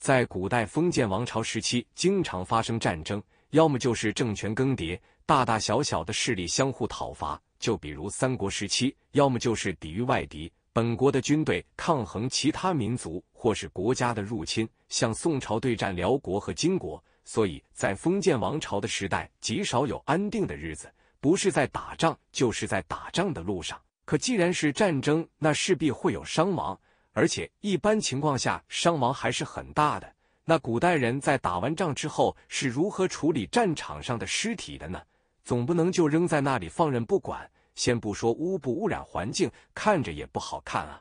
在古代封建王朝时期，经常发生战争，要么就是政权更迭，大大小小的势力相互讨伐，就比如三国时期；要么就是抵御外敌，本国的军队抗衡其他民族或是国家的入侵，像宋朝对战辽国和金国。所以在封建王朝的时代，极少有安定的日子，不是在打仗，就是在打仗的路上。可既然是战争，那势必会有伤亡。而且一般情况下伤亡还是很大的。那古代人在打完仗之后是如何处理战场上的尸体的呢？总不能就扔在那里放任不管。先不说污不污染环境，看着也不好看啊，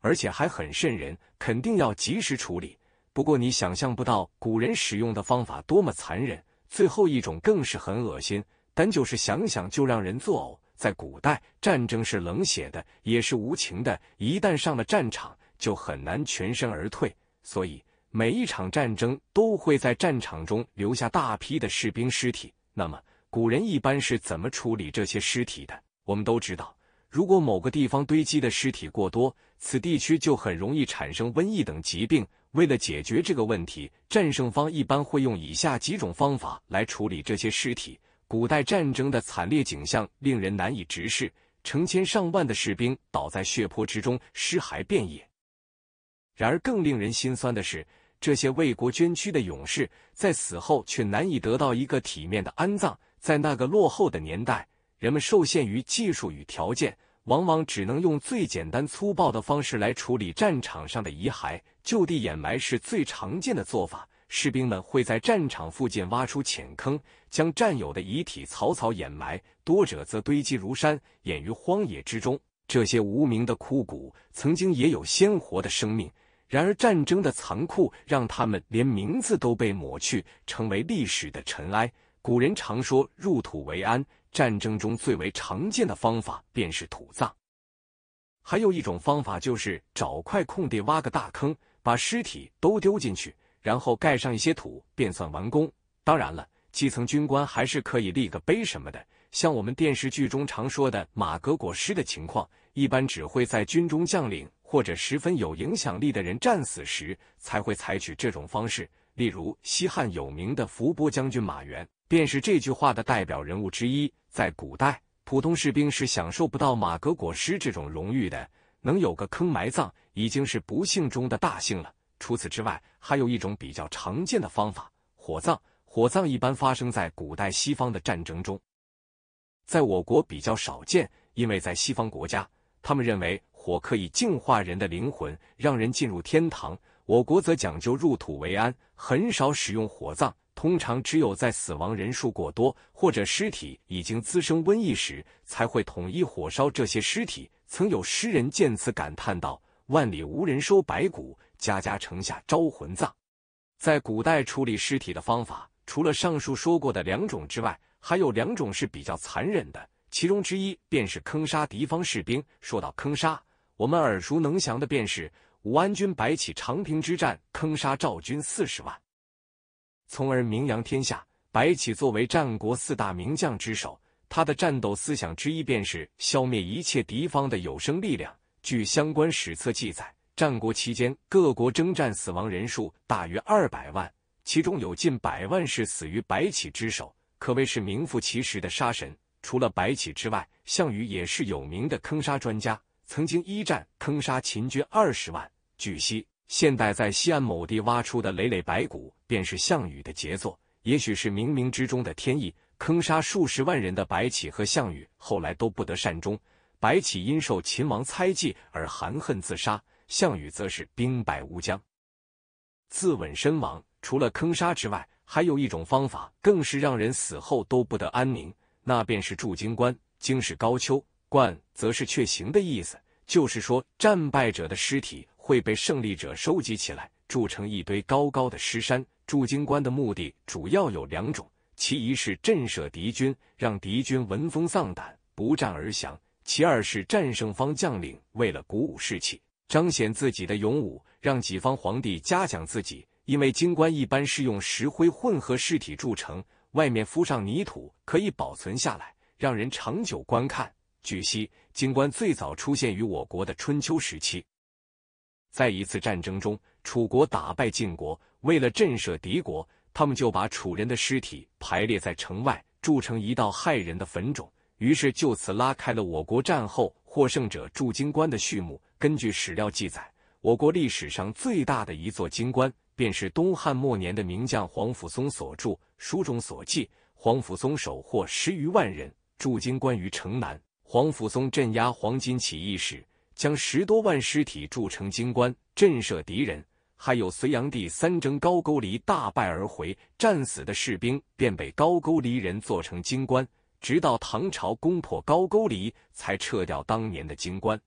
而且还很瘆人，肯定要及时处理。不过你想象不到古人使用的方法多么残忍，最后一种更是很恶心，单就是想想就让人作呕。在古代，战争是冷血的，也是无情的。一旦上了战场，就很难全身而退，所以每一场战争都会在战场中留下大批的士兵尸体。那么，古人一般是怎么处理这些尸体的？我们都知道，如果某个地方堆积的尸体过多，此地区就很容易产生瘟疫等疾病。为了解决这个问题，战胜方一般会用以下几种方法来处理这些尸体。古代战争的惨烈景象令人难以直视，成千上万的士兵倒在血泊之中，尸骸遍野。然而，更令人心酸的是，这些为国捐躯的勇士在死后却难以得到一个体面的安葬。在那个落后的年代，人们受限于技术与条件，往往只能用最简单粗暴的方式来处理战场上的遗骸，就地掩埋是最常见的做法。士兵们会在战场附近挖出浅坑，将战友的遗体草草掩埋，多者则堆积如山，掩于荒野之中。这些无名的枯骨，曾经也有鲜活的生命，然而战争的残酷让他们连名字都被抹去，成为历史的尘埃。古人常说“入土为安”，战争中最为常见的方法便是土葬。还有一种方法就是找块空地挖个大坑，把尸体都丢进去。然后盖上一些土，便算完工。当然了，基层军官还是可以立个碑什么的。像我们电视剧中常说的“马革裹尸”的情况，一般只会在军中将领或者十分有影响力的人战死时才会采取这种方式。例如，西汉有名的伏波将军马援，便是这句话的代表人物之一。在古代，普通士兵是享受不到“马革裹尸”这种荣誉的，能有个坑埋葬，已经是不幸中的大幸了。除此之外，还有一种比较常见的方法——火葬。火葬一般发生在古代西方的战争中，在我国比较少见，因为在西方国家，他们认为火可以净化人的灵魂，让人进入天堂；我国则讲究入土为安，很少使用火葬。通常只有在死亡人数过多或者尸体已经滋生瘟疫时，才会统一火烧这些尸体。曾有诗人见此感叹道：“万里无人收白骨。”家家城下招魂葬，在古代处理尸体的方法，除了上述说过的两种之外，还有两种是比较残忍的。其中之一便是坑杀敌方士兵。说到坑杀，我们耳熟能详的便是武安君白起长平之战坑杀赵军四十万，从而名扬天下。白起作为战国四大名将之首，他的战斗思想之一便是消灭一切敌方的有生力量。据相关史册记载。战国期间，各国征战，死亡人数大约二百万，其中有近百万是死于白起之手，可谓是名副其实的杀神。除了白起之外，项羽也是有名的坑杀专家，曾经一战坑杀秦军二十万。据悉，现代在西安某地挖出的累累白骨，便是项羽的杰作。也许是冥冥之中的天意，坑杀数十万人的白起和项羽后来都不得善终。白起因受秦王猜忌而含恨自杀。项羽则是兵败乌江，自刎身亡。除了坑杀之外，还有一种方法，更是让人死后都不得安宁，那便是铸金棺。经是高丘，棺则是却行的意思，就是说战败者的尸体会被胜利者收集起来，铸成一堆高高的尸山。铸金棺的目的主要有两种：其一是震慑敌军，让敌军闻风丧胆，不战而降；其二是战胜方将领为了鼓舞士气。彰显自己的勇武，让己方皇帝嘉奖自己。因为金棺一般是用石灰混合尸体铸成，外面敷上泥土，可以保存下来，让人长久观看。据悉，金棺最早出现于我国的春秋时期。在一次战争中，楚国打败晋国，为了震慑敌国，他们就把楚人的尸体排列在城外，铸成一道骇人的坟冢。于是，就此拉开了我国战后获胜者铸金棺的序幕。根据史料记载，我国历史上最大的一座金棺，便是东汉末年的名将黄甫松所著。书中所记，黄甫松手获十余万人，驻金棺于城南。黄甫松镇压黄巾起义时，将十多万尸体铸成金棺，震慑敌人。还有隋炀帝三征高句丽，大败而回，战死的士兵便被高句丽人做成金棺。直到唐朝攻破高句丽，才撤掉当年的金棺。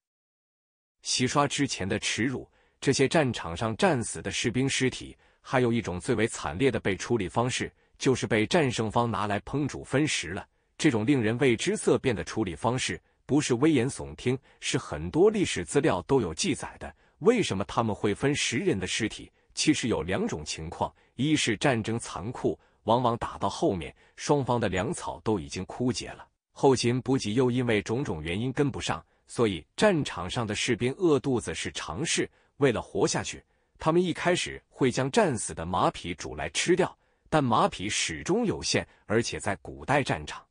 洗刷之前的耻辱，这些战场上战死的士兵尸体，还有一种最为惨烈的被处理方式，就是被战胜方拿来烹煮分食了。这种令人为之色变的处理方式，不是危言耸听，是很多历史资料都有记载的。为什么他们会分食人的尸体？其实有两种情况：一是战争残酷，往往打到后面，双方的粮草都已经枯竭了，后勤补给又因为种种原因跟不上。所以，战场上的士兵饿肚子是常事。为了活下去，他们一开始会将战死的马匹煮来吃掉。但马匹始终有限，而且在古代战场，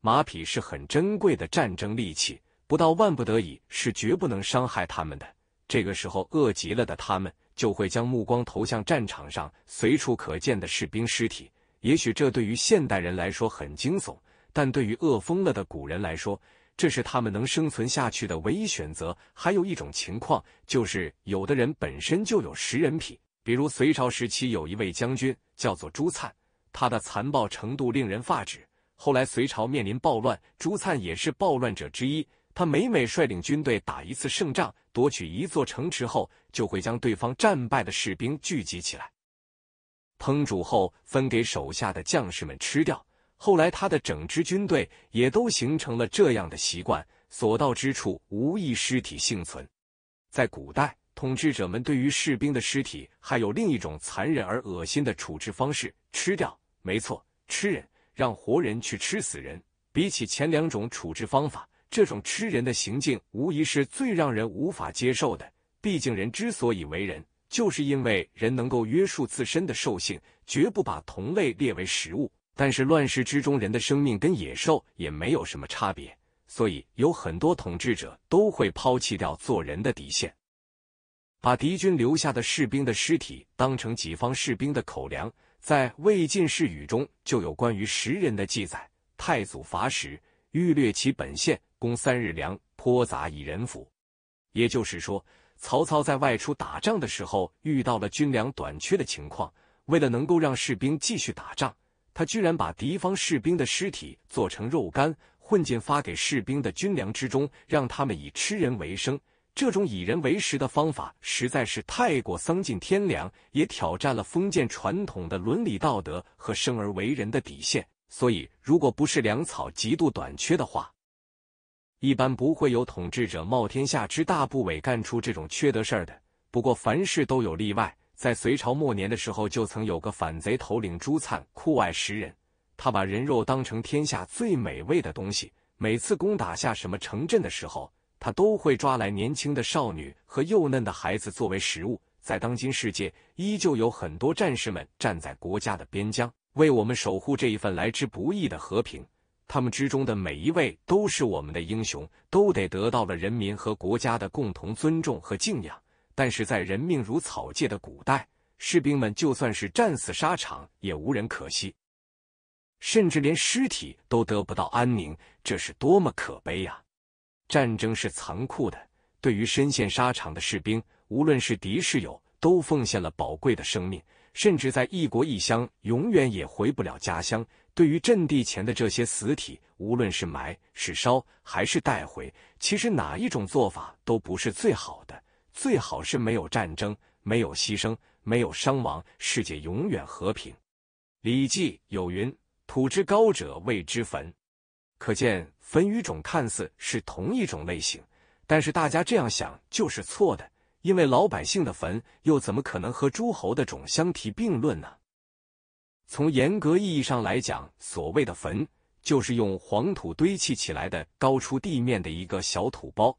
马匹是很珍贵的战争利器，不到万不得已，是绝不能伤害他们的。这个时候，饿极了的他们就会将目光投向战场上随处可见的士兵尸体。也许这对于现代人来说很惊悚，但对于饿疯了的古人来说，这是他们能生存下去的唯一选择。还有一种情况，就是有的人本身就有食人癖，比如隋朝时期有一位将军叫做朱灿，他的残暴程度令人发指。后来隋朝面临暴乱，朱灿也是暴乱者之一。他每每率领军队打一次胜仗，夺取一座城池后，就会将对方战败的士兵聚集起来，烹煮后分给手下的将士们吃掉。后来，他的整支军队也都形成了这样的习惯，所到之处，无一尸体幸存。在古代，统治者们对于士兵的尸体还有另一种残忍而恶心的处置方式：吃掉。没错，吃人，让活人去吃死人。比起前两种处置方法，这种吃人的行径无疑是最让人无法接受的。毕竟，人之所以为人，就是因为人能够约束自身的兽性，绝不把同类列为食物。但是乱世之中，人的生命跟野兽也没有什么差别，所以有很多统治者都会抛弃掉做人的底线，把敌军留下的士兵的尸体当成己方士兵的口粮。在魏晋世语中就有关于食人的记载：“太祖伐食，欲掠其本县，攻三日粮，颇杂以人服。也就是说，曹操在外出打仗的时候遇到了军粮短缺的情况，为了能够让士兵继续打仗。他居然把敌方士兵的尸体做成肉干，混进发给士兵的军粮之中，让他们以吃人为生。这种以人为食的方法实在是太过丧尽天良，也挑战了封建传统的伦理道德和生而为人的底线。所以，如果不是粮草极度短缺的话，一般不会有统治者冒天下之大不韪干出这种缺德事儿的。不过，凡事都有例外。在隋朝末年的时候，就曾有个反贼头领朱灿酷爱食人。他把人肉当成天下最美味的东西。每次攻打下什么城镇的时候，他都会抓来年轻的少女和幼嫩的孩子作为食物。在当今世界，依旧有很多战士们站在国家的边疆，为我们守护这一份来之不易的和平。他们之中的每一位都是我们的英雄，都得得到了人民和国家的共同尊重和敬仰。但是在人命如草芥的古代，士兵们就算是战死沙场，也无人可惜，甚至连尸体都得不到安宁，这是多么可悲呀！战争是残酷的，对于深陷沙场的士兵，无论是敌是友，都奉献了宝贵的生命，甚至在异国异乡，永远也回不了家乡。对于阵地前的这些死体，无论是埋、是烧，还是带回，其实哪一种做法都不是最好的。最好是没有战争，没有牺牲，没有伤亡，世界永远和平。《礼记》有云：“土之高者谓之坟。”可见，坟与冢看似是同一种类型，但是大家这样想就是错的，因为老百姓的坟又怎么可能和诸侯的冢相提并论呢？从严格意义上来讲，所谓的坟就是用黄土堆砌起来的高出地面的一个小土包。